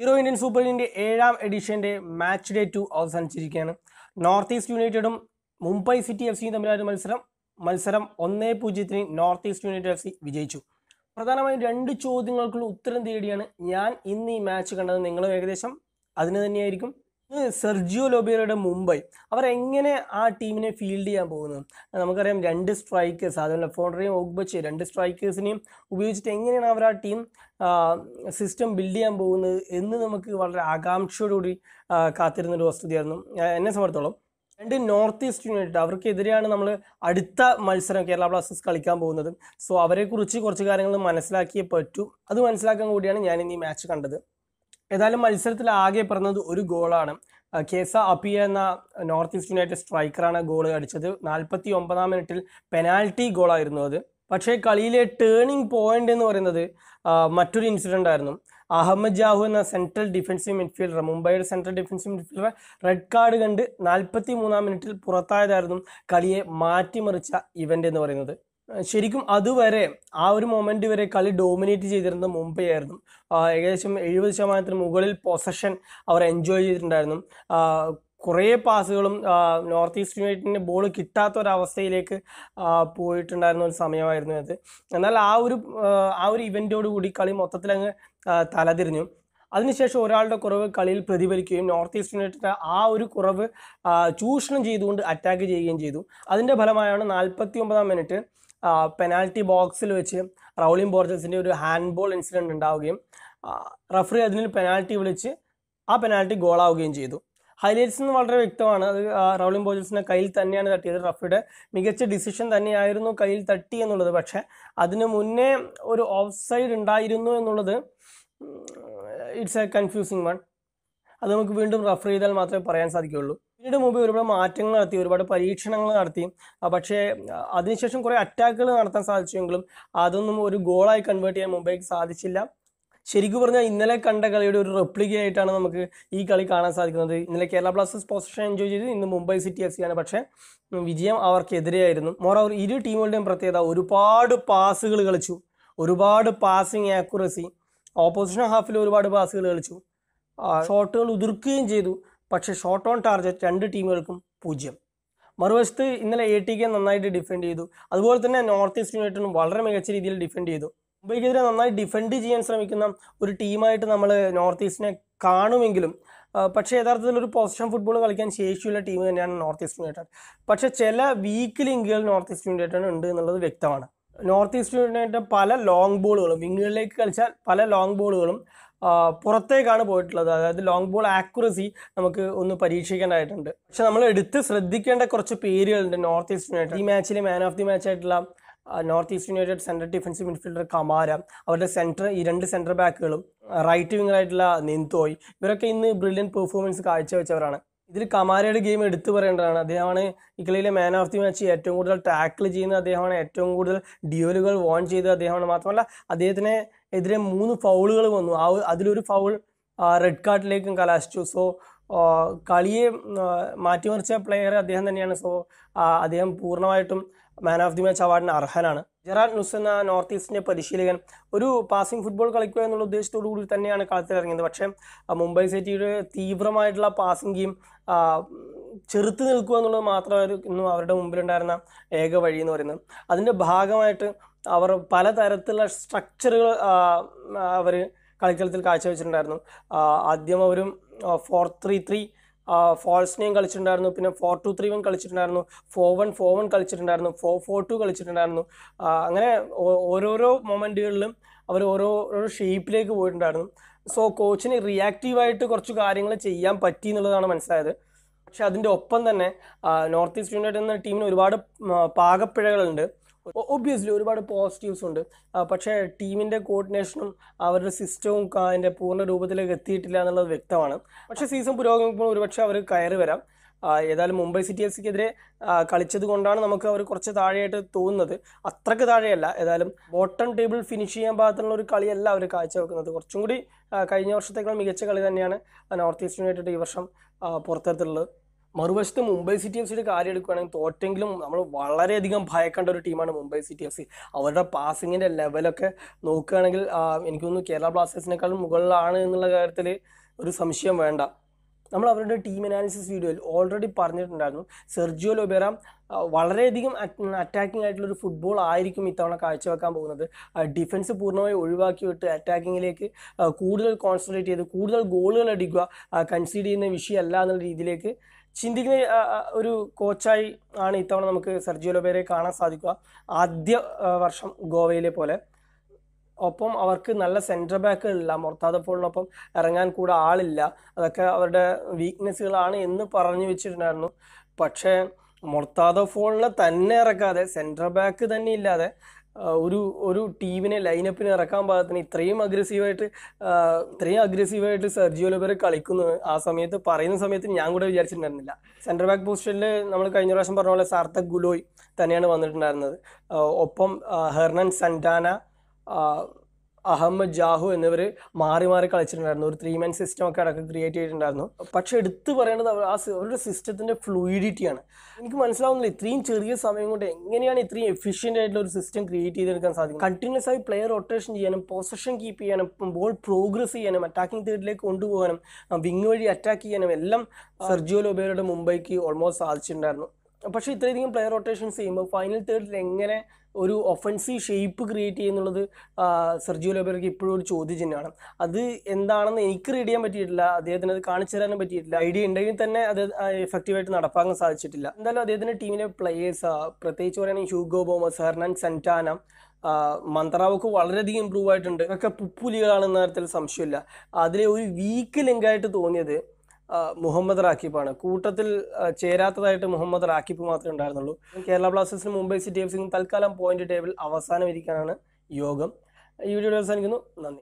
hero Indian super ലീഗിൻ്റെ ഏഴാം എഡിഷൻ്റെ മാച്ച് ഡേ ടു അവസാനിച്ചിരിക്കുകയാണ് നോർത്ത് ഈസ്റ്റ് യുണൈറ്റഡും മുംബൈ സിറ്റി എഫ് സിയും തമ്മിലായിരുന്നു മത്സരം മത്സരം ഒന്നേ പൂജ്യത്തിന് north east united F C വിജയിച്ചു പ്രധാനമായും രണ്ട് ചോദ്യങ്ങൾക്കുള്ള ഉത്തരം തേടിയാണ് ഞാൻ ഇന്ന് ഈ മാച്ച് കണ്ടത് നിങ്ങളും ഏകദേശം അതിന് തന്നെയായിരിക്കും സെർജിയോ ലോബിയറുടെ മുംബൈ അവർ എങ്ങനെ ആ ടീമിനെ ഫീൽഡ് ചെയ്യാൻ പോകുന്നത് നമുക്കറിയാം രണ്ട് സ്ട്രൈക്കേഴ്സ് അതുപോലെ ലെഫോണ്ടറേയും ഓഗ്ബച്ച് രണ്ട് സ്ട്രൈക്കേഴ്സിനെയും ഉപയോഗിച്ചിട്ട് എങ്ങനെയാണ് അവർ ആ ടീം സിസ്റ്റം ബിൽഡ് ചെയ്യാൻ പോകുന്നത് എന്ന് നമുക്ക് വളരെ ആകാംക്ഷയോടുകൂടി കാത്തിരുന്ന ഒരു വസ്തുതയായിരുന്നു എന്നെ സംബന്ധിച്ചോളം രണ്ട് നോർത്ത് ഈസ്റ്റ് യുണൈറ്റഡ് അവർക്കെതിരെയാണ് നമ്മൾ അടുത്ത മത്സരം കേരള ബ്ലാസ്റ്റേഴ്സ് കളിക്കാൻ പോകുന്നത് സോ അവരെക്കുറിച്ച് കുറച്ച് കാര്യങ്ങൾ മനസ്സിലാക്കിയേ പറ്റൂ അത് മനസ്സിലാക്കാൻ കൂടിയാണ് ഞാൻ ഇന്ന് ഈ മാച്ച് കണ്ടത് ഏതായാലും മത്സരത്തിൽ ആകെ പറഞ്ഞത് ഒരു ഗോളാണ് കേസ അപ്പിയ എന്ന നോർത്ത് ഈസ്റ്റ് യുണൈറ്റഡ് സ്ട്രൈക്കറാണ് ഗോൾ അടിച്ചത് നാൽപ്പത്തി ഒമ്പതാം മിനിറ്റിൽ പെനാൽറ്റി ഗോളായിരുന്നു അത് പക്ഷേ കളിയിലെ ടേണിംഗ് പോയിന്റ് എന്ന് പറയുന്നത് മറ്റൊരു ഇൻസിഡൻ്റ് ആയിരുന്നു അഹമ്മദ് ജാഹു എന്ന സെൻട്രൽ ഡിഫൻസീവ് മിഡ്ഫീൽഡർ മുംബൈയുടെ central defensive midfielder red card കണ്ട് നാൽപ്പത്തി മൂന്നാം മിനിറ്റിൽ പുറത്തായതായിരുന്നു കളിയെ മാറ്റിമറിച്ച ഇവൻ്റ് എന്ന് പറയുന്നത് ശരിക്കും അതുവരെ ആ ഒരു മൊമെന്റ് വരെ കളി ഡോമിനേറ്റ് ചെയ്തിരുന്നത് മുംബൈ ആയിരുന്നു ഏകദേശം എഴുപത് ശതമാനത്തിന് മുകളിൽ പൊസഷൻ അവർ എൻജോയ് ചെയ്തിട്ടുണ്ടായിരുന്നു കുറേ പാസുകളും നോർത്ത് ഈസ്റ്റ് യുണൈറ്റഡിൻ്റെ ബോൾ കിട്ടാത്ത പോയിട്ടുണ്ടായിരുന്ന ഒരു സമയമായിരുന്നു അത് എന്നാൽ ആ ഒരു ആ ഒരു ഇവൻറ്റോട് കൂടി കളി മൊത്തത്തിൽ അങ്ങ് തലതിരിഞ്ഞു അതിനുശേഷം ഒരാളുടെ കുറവ് കളിയിൽ പ്രതിഫലിക്കുകയും നോർത്ത് ഈസ്റ്റ് യുണൈറ്റഡ് ആ ഒരു കുറവ് ചൂഷണം ചെയ്തുകൊണ്ട് അറ്റാക്ക് ചെയ്യുകയും ചെയ്തു അതിൻ്റെ ഫലമായാണ് നാൽപ്പത്തി ഒമ്പതാം മിനിറ്റ് പെനാൽറ്റി ബോക്സിൽ വെച്ച് റൗളിംഗ് ബോർജൻസിൻ്റെ ഒരു ഹാൻഡ്ബോൾ ഇൻസിഡൻറ്റ് ഉണ്ടാവുകയും റഫറി അതിന് പെനാൽറ്റി വിളിച്ച് ആ പെനാൽറ്റി ഗോളാവുകയും ചെയ്തു ഹൈലൈറ്റ്സ് എന്ന് വളരെ വ്യക്തമാണ് അത് റൗളിംഗ് ബോജൽസിന്റെ കയ്യിൽ തന്നെയാണ് തട്ടിയത് റഫിയുടെ മികച്ച ഡിസിഷൻ തന്നെയായിരുന്നു കയ്യിൽ തട്ടി എന്നുള്ളത് പക്ഷേ അതിനു മുന്നേ ഒരു ഓഫ് സൈഡ് ഉണ്ടായിരുന്നു എന്നുള്ളത് ഇറ്റ്സ് എ കൺഫ്യൂസിങ് വൺ അത് നമുക്ക് വീണ്ടും റഫർ ചെയ്താൽ മാത്രമേ പറയാൻ സാധിക്കുകയുള്ളൂ പിന്നീട് മുമ്പ് ഒരുപാട് മാറ്റങ്ങൾ നടത്തി ഒരുപാട് പരീക്ഷണങ്ങൾ നടത്തി പക്ഷേ അതിനുശേഷം കുറേ അറ്റാക്കുകൾ നടത്താൻ സാധിച്ചുവെങ്കിലും അതൊന്നും ഒരു ഗോളായി കൺവേർട്ട് ചെയ്യാൻ മുംബൈക്ക് സാധിച്ചില്ല ശരിക്കും പറഞ്ഞാൽ ഇന്നലെ കണ്ട കളിയുടെ ഒരു റെപ്ലിക്ക ആയിട്ടാണ് നമുക്ക് ഈ കളി കാണാൻ സാധിക്കുന്നത് ഇന്നലെ കേരള ബ്ലാസ്റ്റേഴ്സ് പൊസിഷൻ എൻജോയ് ചെയ്ത് ഇന്ന് മുംബൈ സിറ്റി എഫ് ആണ് പക്ഷേ വിജയം അവർക്കെതിരെയായിരുന്നു മോറവർ ഇരു ടീമുകളുടെയും പ്രത്യേകത ഒരുപാട് പാസുകൾ കളിച്ചു ഒരുപാട് പാസിങ് ആക്യുറസി ഓപ്പോസിഷൻ ഹാഫിൽ ഒരുപാട് പാസുകൾ കളിച്ചു ഷോട്ടുകൾ ഉതിർക്കുകയും ചെയ്തു പക്ഷേ ഷോട്ട് ഓൺ ടാർജറ്റ് രണ്ട് ടീമുകൾക്കും പൂജ്യം മറുവശത്ത് ഇന്നലെ എ ടി കെ നന്നായിട്ട് ഡിഫെൻഡ് ചെയ്തു അതുപോലെ തന്നെ നോർത്ത് ഈസ്റ്റ് യുണൈറ്റഡും വളരെ മികച്ച രീതിയിൽ ഡിഫെൻഡ് ചെയ്തു മുംബൈക്കെതിരെ നന്നായി ഡിഫെൻഡ് ചെയ്യാൻ ശ്രമിക്കുന്ന ഒരു ടീമായിട്ട് നമ്മൾ നോർത്ത് ഈസ്റ്റിനെ കാണുമെങ്കിലും പക്ഷേ യഥാർത്ഥത്തിൽ ഒരു പൊസിഷൻ ഫുട്ബോൾ കളിക്കാൻ ശേഷിയുള്ള ടീം തന്നെയാണ് നോർത്ത് ഈസ്റ്റ് യുണൈറ്റഡ് പക്ഷേ ചില വീക്ക് ലിങ്കുകൾ നോർത്ത് ഈസ്റ്റ് യുണൈറ്റഡ് ഉണ്ട് എന്നുള്ളത് വ്യക്തമാണ് നോർത്ത് ഈസ്റ്റ് യുണൈറ്റഡ് പല ലോങ് ബോളുകളും വിങ്ങുകളിലേക്ക് കളിച്ചാൽ പല ലോങ് ബോളുകളും പുറത്തേക്കാണ് പോയിട്ടുള്ളത് അതായത് ലോങ് ബോൾ ആക്യുറസി നമുക്ക് ഒന്ന് പരീക്ഷിക്കേണ്ടതായിട്ടുണ്ട് പക്ഷെ നമ്മൾ എടുത്ത് ശ്രദ്ധിക്കേണ്ട കുറച്ച് പേരുകളുണ്ട് നോർത്ത് ഈസ്റ്റ് യുണൈറ്റഡ് ഈ മാച്ചിലെ മാൻ ഓഫ് ദി മാച്ച് ആയിട്ടുള്ള north east united central defensive midfielder Kamara അവരുടെ സെൻറ്റർ ഈ രണ്ട് സെൻറ്റർ ബാക്കുകളും റൈറ്റ് വിങ്ങറായിട്ടുള്ള നിന്തോയ് ഇവരൊക്കെ ഇന്ന് ബ്രില്യൻ പെർഫോമൻസ് കാഴ്ചവെച്ചവരാണ് ഇതിൽ കമാരയുടെ ഗെയിം എടുത്തു പറയേണ്ടതാണ് അദ്ദേഹമാണ് ഈ കളിയിലെ മാൻ ഓഫ് ദി മാച്ച് ഏറ്റവും കൂടുതൽ ടാക്കിൾ ചെയ്യുന്ന അദ്ദേഹമാണ് ഏറ്റവും കൂടുതൽ ഡ്യൂലുകൾ വോൺ ചെയ്ത അദ്ദേഹമാണ് മാത്രമല്ല അദ്ദേഹത്തിന് എതിരെ മൂന്ന് ഫൗളുകൾ വന്നു ആ അതിലൊരു ഫൗൾ റെഡ് കാർഡിലേക്കും കലാശിച്ചു സോ കളിയെ മാറ്റിമറിച്ച പ്ലെയർ അദ്ദേഹം തന്നെയാണ് സോ അദ്ദേഹം പൂർണ്ണമായിട്ടും മാൻ ഓഫ് ദി മാച്ച് അവാർഡിന് അർഹനാണ് ജെറാഡ് എന്ന നോർത്ത് ഈസ്റ്റിന്റെ പരിശീലകൻ ഒരു പാസിംഗ് ഫുട്ബോൾ കളിക്കുക എന്നുള്ള ഉദ്ദേശത്തോടു കൂടി തന്നെയാണ് കളത്തിലിറങ്ങിയത് പക്ഷേ മുംബൈ സിറ്റിയുടെ തീവ്രമായിട്ടുള്ള പാസിംഗ് ഗെയിം ചെറുത്ത് നിൽക്കുക എന്നുള്ളത് മാത്രമായിരുന്നു അവരുടെ മുമ്പിലുണ്ടായിരുന്ന ഏക വഴി എന്ന് പറയുന്നത് അതിൻ്റെ ഭാഗമായിട്ട് അവർ പലതരത്തിലുള്ള സ്ട്രക്ചറുകൾ അവർ കളിക്കളത്തിൽ കാഴ്ചവെച്ചിട്ടുണ്ടായിരുന്നു ആദ്യം അവരും ഫോർ ത്രീ ത്രീ ഫോൾസ് കളിച്ചിട്ടുണ്ടായിരുന്നു പിന്നെ ഫോർ ടു ത്രീ വൺ കളിച്ചിട്ടുണ്ടായിരുന്നു ഫോർ വൺ ഫോർ വൺ കളിച്ചിട്ടുണ്ടായിരുന്നു ഫോർ ഫോർ ടു കളിച്ചിട്ടുണ്ടായിരുന്നു അങ്ങനെ ഓരോരോ മൊമെൻറ്റുകളിലും അവർ ഓരോ ഓരോ ഷേപ്പിലേക്ക് പോയിട്ടുണ്ടായിരുന്നു സോ കോച്ചിന് റിയാക്റ്റീവായിട്ട് കുറച്ച് കാര്യങ്ങൾ ചെയ്യാൻ പറ്റി എന്നുള്ളതാണ് മനസ്സിലായത് പക്ഷെ അതിൻ്റെ ഒപ്പം തന്നെ നോർത്ത് ഈസ്റ്റ് യുണൈറ്റഡ് എന്ന ടീമിന് ഒരുപാട് പാകപ്പിഴകളുണ്ട് ഒബ്വിയസ്ലി ഒരുപാട് പോസിറ്റീവ്സ് ഉണ്ട് പക്ഷേ ടീമിൻ്റെ കോർഡിനേഷനും അവരുടെ സിസ്റ്റവും അതിൻ്റെ പൂർണ്ണ രൂപത്തിലേക്ക് എത്തിയിട്ടില്ല എന്നുള്ളത് വ്യക്തമാണ് പക്ഷേ സീസൺ പുരോഗമിക്കുമ്പോൾ ഒരുപക്ഷെ അവർ കയറി വരാം ഏതായാലും മുംബൈ സിറ്റി എഫ് സിക്കെതിരെ കളിച്ചത് കൊണ്ടാണ് നമുക്ക് അവർ കുറച്ച് താഴെയായിട്ട് തോന്നുന്നത് അത്രക്ക് താഴെയല്ല ഏതായാലും ബോട്ടം ടേബിൾ ഫിനിഷ് ചെയ്യാൻ പാകത്തിനുള്ള ഒരു കളിയല്ല അവർ കാഴ്ചവെക്കുന്നത് കുറച്ചും കൂടി കഴിഞ്ഞ വർഷത്തേക്കാൾ മികച്ച കളി തന്നെയാണ് നോർത്ത് ഈസ്റ്റ് യുണൈറ്റഡ് ഈ വർഷം പുറത്തെടുത്തുള്ളത് മറുവശത്ത് മുംബൈ സിറ്റി എഫ് സിയുടെ കാര്യം എടുക്കുകയാണെങ്കിൽ തോറ്റെങ്കിലും നമ്മൾ വളരെയധികം ഭയക്കേണ്ട ഒരു ടീമാണ് മുംബൈ സിറ്റി എഫ് സി അവരുടെ പാസിങ്ങിൻ്റെ ലെവലൊക്കെ നോക്കുകയാണെങ്കിൽ എനിക്ക് തോന്നുന്നു കേരള ബ്ലാസ്റ്റേഴ്സിനേക്കാളും മുകളിലാണ് എന്നുള്ള കാര്യത്തിൽ ഒരു സംശയം വേണ്ട നമ്മൾ അവരുടെ ടീം അനാലിസിസ് വീഡിയോയിൽ ഓൾറെഡി പറഞ്ഞിട്ടുണ്ടായിരുന്നു സെർജിയോ ലൊബേറ വളരെയധികം അറ്റാക്കിംഗ് ആയിട്ടുള്ള ഒരു ഫുട്ബോൾ ആയിരിക്കും ഇത്തവണ കാഴ്ചവെക്കാൻ പോകുന്നത് ഡിഫൻസ് പൂർണ്ണമായി ഒഴിവാക്കി വിട്ട് അറ്റാക്കിങ്ങിലേക്ക് കൂടുതൽ കോൺസെൻട്രേറ്റ് ചെയ്ത് കൂടുതൽ ഗോളുകൾ അടിക്കുക കൺസീഡ് ചെയ്യുന്ന വിഷയമല്ല എന്നുള്ള രീതിയിലേക്ക് ചിന്തിക്കുന്ന ഒരു കോച്ചായി ആണ് ഇത്തവണ നമുക്ക് സെർജിയോ ലൊബേരെ കാണാൻ സാധിക്കുക ആദ്യ വർഷം ഗോവയിലെ പോലെ ഒപ്പം അവർക്ക് നല്ല സെൻറ്റർ ബാക്കുകളില്ല പോളിനൊപ്പം ഇറങ്ങാൻ കൂടെ ആളില്ല അതൊക്കെ അവരുടെ വീക്ക്നെസ്സുകളാണ് എന്ന് പറഞ്ഞു വെച്ചിട്ടുണ്ടായിരുന്നു പക്ഷേ മൊർത്താത ഫോളിനെ തന്നെ ഇറക്കാതെ സെൻറ്റർ ബാക്ക് തന്നെ ഇല്ലാതെ ഒരു ഒരു ടീമിനെ ലൈനപ്പിന് ഇറക്കാൻ പാകത്തിന് ഇത്രയും അഗ്രസീവായിട്ട് ഇത്രയും അഗ്രസീവായിട്ട് സെർജിയോ ലെബർ കളിക്കുന്നു ആ സമയത്ത് പറയുന്ന സമയത്ത് ഞാൻ കൂടെ വിചാരിച്ചിട്ടുണ്ടായിരുന്നില്ല സെൻറ്റർ ബാക്ക് പൊസിഷനിൽ നമ്മൾ കഴിഞ്ഞ പ്രാവശ്യം പറഞ്ഞ പോലെ സാർത്ഥക് ഗുലോയ് തന്നെയാണ് വന്നിട്ടുണ്ടായിരുന്നത് ഒപ്പം ഹെർണൻ സൻഡാന അഹമ്മദ് ജാഹു എന്നിവർ മാറി മാറി കളിച്ചിട്ടുണ്ടായിരുന്നു ഒരു ത്രീ മെൻ സിസ്റ്റം ഒക്കെ അടക്കം ക്രിയേറ്റ് ചെയ്തിട്ടുണ്ടായിരുന്നു പക്ഷെ എടുത്തു പറയേണ്ടത് ആ അവരുടെ സിസ്റ്റത്തിൻ്റെ ഫ്ലൂയിഡിറ്റിയാണ് എനിക്ക് മനസ്സിലാവുന്നില്ല ഇത്രയും ചെറിയ സമയം കൊണ്ട് എങ്ങനെയാണ് ഇത്രയും എഫിഷ്യൻ്റ് ആയിട്ടുള്ള ഒരു സിസ്റ്റം ക്രിയേറ്റ് ചെയ്തെടുക്കാൻ സാധിക്കും കണ്ടിന്യൂസ് ആയി പ്ലെയർ റൊട്ടേഷൻ ചെയ്യാനും പൊസിഷൻ കീപ്പ് ചെയ്യാനും ബോൾ പ്രോഗ്രസ് ചെയ്യാനും അറ്റാക്കിംഗ് തേർഡിലേക്ക് കൊണ്ടുപോകാനും വിങ് വഴി അറ്റാക്ക് ചെയ്യാനും എല്ലാം സർജിയോ ലോബേയുടെ മുംബൈക്ക് ഓൾമോസ്റ്റ് സാധിച്ചിട്ടുണ്ടായിരുന്നു പക്ഷേ ഇത്രയധികം പ്ലെയർ റൊട്ടേഷൻസ് ചെയ്യുമ്പോൾ ഫൈനൽ തേർഡിൽ എങ്ങനെ ഒരു ഒഫൻസീവ് ഷേപ്പ് ക്രിയേറ്റ് ചെയ്യുന്നുള്ളത് സെർജിയോ ലോബേർക്ക് ഇപ്പോഴും ഒരു ചോദ്യചിഹ്നമാണ് അത് എന്താണെന്ന് എനിക്ക് റീഡ് ചെയ്യാൻ പറ്റിയിട്ടില്ല അദ്ദേഹത്തിന് അത് കാണിച്ചു തരാനും പറ്റിയിട്ടില്ല ഐഡിയ ഉണ്ടെങ്കിൽ തന്നെ അത് എഫക്റ്റീവായിട്ട് നടപ്പാക്കാൻ സാധിച്ചിട്ടില്ല എന്തായാലും അദ്ദേഹത്തിൻ്റെ ടീമിലെ പ്ലേയേഴ്സ് പ്രത്യേകിച്ച് പറയുകയാണെങ്കിൽ ഹ്യൂഗോ ബോമസ് ഹെർണാൻ സെൻറ്റാന മന്ത്രാവക്ക് വളരെയധികം ഇമ്പ്രൂവ് ആയിട്ടുണ്ട് ഒക്കെ പുപ്പുലികളാണെന്ന തരത്തിൽ സംശയമില്ല അതിലെ ഒരു വീക്ക് ലിങ്കായിട്ട് തോന്നിയത് മുഹമ്മദ് റാക്കിബാണ് കൂട്ടത്തിൽ ചേരാത്തതായിട്ട് മുഹമ്മദ് റാക്കിബ് മാത്രമേ ഉണ്ടായിരുന്നുള്ളൂ കേരള ബ്ലാസ്റ്റേഴ്സിന് മുംബൈ സിറ്റി എഫ് സിക്കും തൽക്കാലം പോയിന്റ് ടേബിൾ അവസാനം ഇരിക്കാനാണ് യോഗം ഈ വീഡിയോ അവസാനിക്കുന്നു നന്ദി